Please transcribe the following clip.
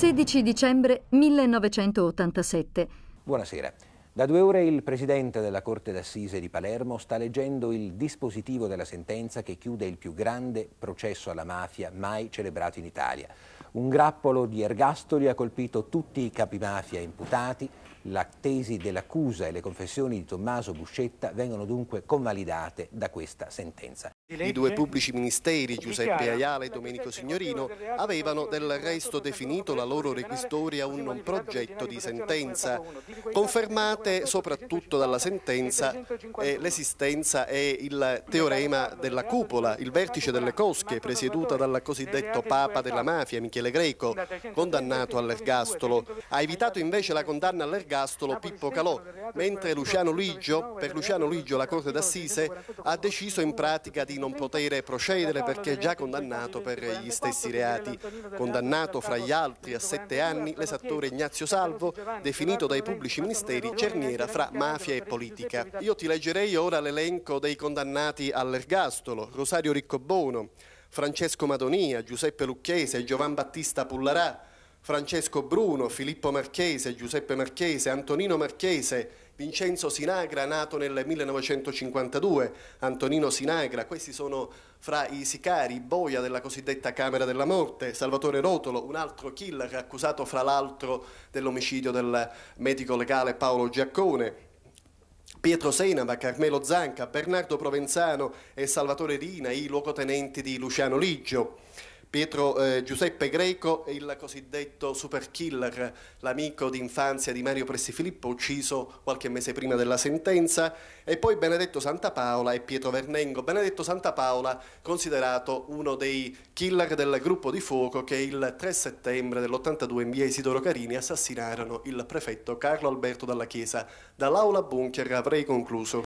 16 dicembre 1987. Buonasera. Da due ore il presidente della Corte d'Assise di Palermo sta leggendo il dispositivo della sentenza che chiude il più grande processo alla mafia mai celebrato in Italia. Un grappolo di ergastoli ha colpito tutti i capimafia imputati, la tesi dell'accusa e le confessioni di Tommaso Buscetta vengono dunque convalidate da questa sentenza. I due pubblici ministeri, Giuseppe Aiale e Domenico Signorino, avevano del resto definito la loro requistoria un progetto di sentenza, confermate soprattutto dalla sentenza eh, l'esistenza e il teorema della cupola, il vertice delle cosche presieduta dal cosiddetto Papa della Mafia, Michele Michele Greco, condannato all'ergastolo. Ha evitato invece la condanna all'ergastolo Pippo Calò, mentre Luciano Luigio, per Luciano Luigio la Corte d'Assise ha deciso in pratica di non poter procedere perché è già condannato per gli stessi reati. Condannato fra gli altri a sette anni l'esattore Ignazio Salvo, definito dai pubblici ministeri cerniera fra mafia e politica. Io ti leggerei ora l'elenco dei condannati all'ergastolo. Rosario Riccobono, Francesco Madonia, Giuseppe Lucchese, Giovan Battista Pullarà, Francesco Bruno, Filippo Marchese, Giuseppe Marchese, Antonino Marchese, Vincenzo Sinagra, nato nel 1952, Antonino Sinagra, questi sono fra i sicari, i boia della cosiddetta Camera della Morte, Salvatore Rotolo, un altro killer accusato fra l'altro dell'omicidio del medico legale Paolo Giaccone, Pietro Senava, Carmelo Zanca, Bernardo Provenzano e Salvatore Dina, i luogotenenti di Luciano Liggio. Pietro eh, Giuseppe Greco è il cosiddetto super killer, l'amico d'infanzia di Mario Pressifilippo, ucciso qualche mese prima della sentenza, e poi Benedetto Santa Paola e Pietro Vernengo. Benedetto Santa Paola considerato uno dei killer del gruppo di fuoco che il 3 settembre dell'82 in via Isidoro Carini assassinarono il prefetto Carlo Alberto Dalla Chiesa. Dall'aula bunker avrei concluso.